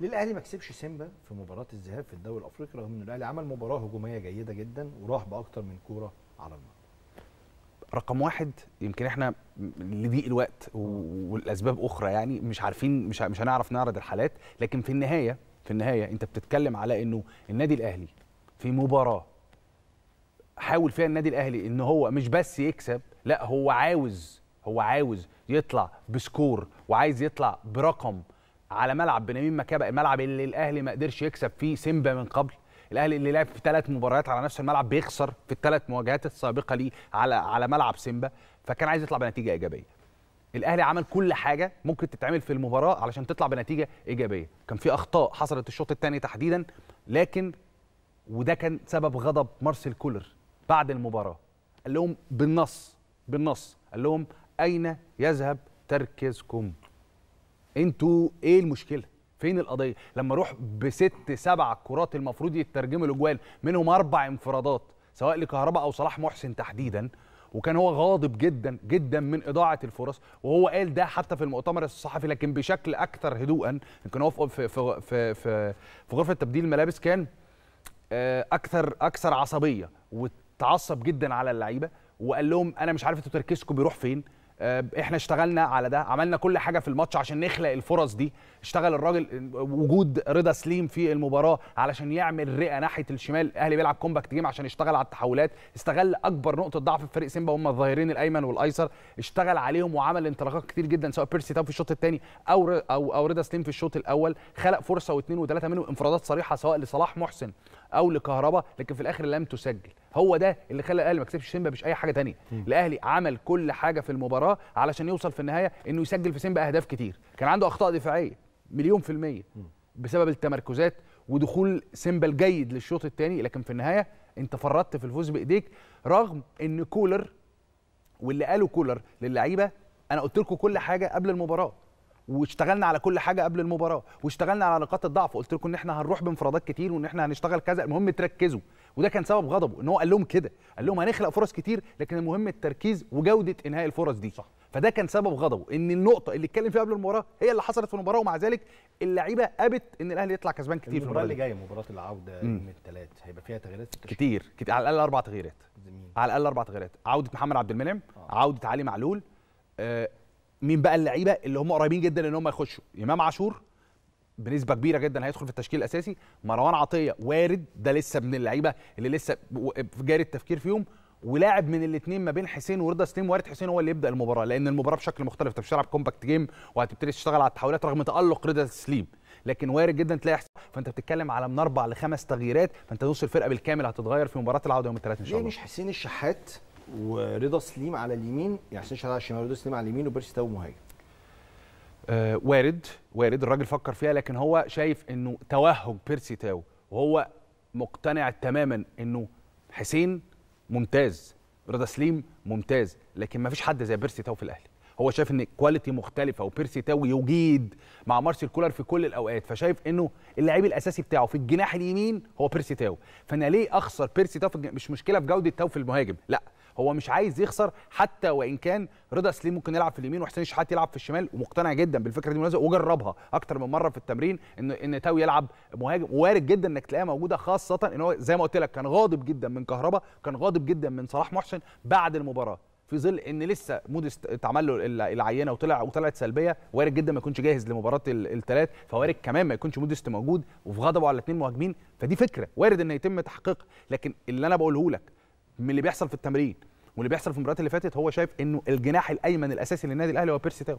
ليه الاهلي ما كسبش سيمبا في مباراه الذهاب في الدوري الافريقي رغم ان الاهلي عمل مباراه هجوميه جيده جدا وراح باكتر من كوره على المرمى رقم واحد يمكن احنا لضيق الوقت والاسباب اخرى يعني مش عارفين مش مش هنعرف نعرض الحالات لكن في النهايه في النهايه انت بتتكلم على انه النادي الاهلي في مباراه حاول فيها النادي الاهلي ان هو مش بس يكسب لا هو عاوز هو عاوز يطلع بسكور وعايز يطلع برقم على ملعب بنيامين مكابا الملعب اللي الاهلي ما قدرش يكسب فيه سيمبا من قبل الاهلي اللي لعب في ثلاث مباريات على نفس الملعب بيخسر في الثلاث مواجهات السابقه ليه على على ملعب سيمبا فكان عايز يطلع بنتيجه ايجابيه الاهلي عمل كل حاجه ممكن تتعمل في المباراه علشان تطلع بنتيجه ايجابيه كان في اخطاء حصلت الشوط الثاني تحديدا لكن وده كان سبب غضب مارسيل كولر بعد المباراه قال لهم بالنص بالنص قال لهم اين يذهب تركيزكم انتوا ايه المشكله فين القضيه لما اروح بست سبع كرات المفروض يترجموا لجوال منهم اربع انفرادات سواء لكهرباء او صلاح محسن تحديدا وكان هو غاضب جدا جدا من اضاعه الفرص وهو قال ده حتى في المؤتمر الصحفي لكن بشكل اكثر هدوءا يمكن هو في في في في, في غرفه تبديل الملابس كان آه، اكثر اكثر عصبيه وتعصب جدا على اللعيبه وقال لهم انا مش عارف انتوا تركيزكم بيروح فين آه، احنا اشتغلنا على ده عملنا كل حاجه في الماتش عشان نخلق الفرص دي اشتغل الراجل وجود رضا سليم في المباراه علشان يعمل رئه ناحيه الشمال الاهلي بيلعب كومباكت جيم عشان يشتغل على التحولات استغل اكبر نقطه ضعف في فريق سيمبا هم الظاهرين الايمن والايسر اشتغل عليهم وعمل انطلاقات كتير جدا سواء بيرسي تاو في الشوط الثاني او او او رضا سليم في الشوط الاول خلق فرصه واثنين وثلاثه منهم انفرادات صريحه سواء لصلاح محسن او لكهربا لكن في الاخر لم تسجل هو ده اللي خلى الاهلي ما كسبش سيمبا مش اي حاجه ثانيه الاهلي عمل كل حاجه في المباراه علشان يوصل في النهايه انه يسجل في سيمبا اهداف كتير كان عنده اخطاء دفاعيه مليون في الميه بسبب التمركزات ودخول سيمبا الجيد للشوط الثاني لكن في النهايه انت فرطت في الفوز بايديك رغم ان كولر واللي قاله كولر للعيبه انا قلت لكم كل حاجه قبل المباراه واشتغلنا على كل حاجه قبل المباراه واشتغلنا على نقاط الضعف وقلت لكم ان احنا هنروح بانفرادات كتير وان احنا هنشتغل كذا المهم تركزوا وده كان سبب غضبه ان هو قال لهم كده قال لهم هنخلق فرص كتير لكن المهم التركيز وجوده انهاء الفرص دي صح. فده كان سبب غضبه ان النقطه اللي اتكلم فيها قبل المباراه هي اللي حصلت في المباراه ومع ذلك اللعيبه قابت ان الاهلي يطلع كسبان كتير في المباراه اللي جايه مباراه العوده يوم الثلاث هيبقى فيها تغييرات كتير كتير على الاقل اربع تغييرات على الاقل اربع تغييرات عوده محمد عبد المنعم آه. عوده علي معلول آه، مين بقى اللعيبه اللي هم قريبين جدا ان هم يخشوا امام عاشور بنسبه كبيره جدا هيدخل في التشكيل الاساسي مروان عطيه وارد ده لسه من اللعيبه اللي لسه جاري التفكير فيهم ولاعب من الاثنين ما بين حسين ورضا سليم وارد حسين هو اللي يبدا المباراه لان المباراه بشكل مختلف انت مش هتلعب كومباكت جيم وهتبتدي تشتغل على التحولات رغم تالق رضا سليم لكن وارد جدا تلاقي حسين فانت بتتكلم على من اربع لخمس تغييرات فانت نص الفرقه بالكامل هتتغير في مباراه العوده يوم الثلاث ان شاء الله ليه مش حسين الشحات ورضا سليم على اليمين حسين يعني شحاته على الشمال رضا سليم على اليمين وبيرسي تاو مهاجم آه وارد وارد الراجل فكر فيها لكن هو شايف انه توهج بيرسي تاو وهو مقتنع تماما انه حسين ممتاز رضا سليم ممتاز لكن ما فيش حد زي بيرسي تاو في الاهلي هو شايف ان كواليتي مختلفه وبيرسي تاو يجيد مع مارسيل كولر في كل الاوقات فشايف انه اللعيب الاساسي بتاعه في الجناح اليمين هو بيرسي تاو فانا ليه اخسر بيرسي تاو في مش مشكله في جوده تاو في المهاجم لا هو مش عايز يخسر حتى وان كان رضا سليم ممكن يلعب في اليمين وحسين الشحات يلعب في الشمال ومقتنع جدا بالفكره دي مناسبه وجربها اكتر من مره في التمرين ان ان تاوي يلعب مهاجم وارد جدا انك تلاقيها موجوده خاصه ان هو زي ما قلت لك كان غاضب جدا من كهربا كان غاضب جدا من صلاح محسن بعد المباراه في ظل ان لسه مود اتعمل له العينه وطلع وطلعت سلبيه وارد جدا ما يكونش جاهز لمباراه الثلاث فوارد كمان ما يكونش مودست موجود وفي غضبه على الاثنين مهاجمين فدي فكره وارد ان يتم تحقيقها لكن اللي انا بقوله لك من اللي بيحصل في التمرين واللي بيحصل في المباريات اللي فاتت هو شايف انه الجناح الايمن الاساسي للنادي الاهلي هو بيرسي تاو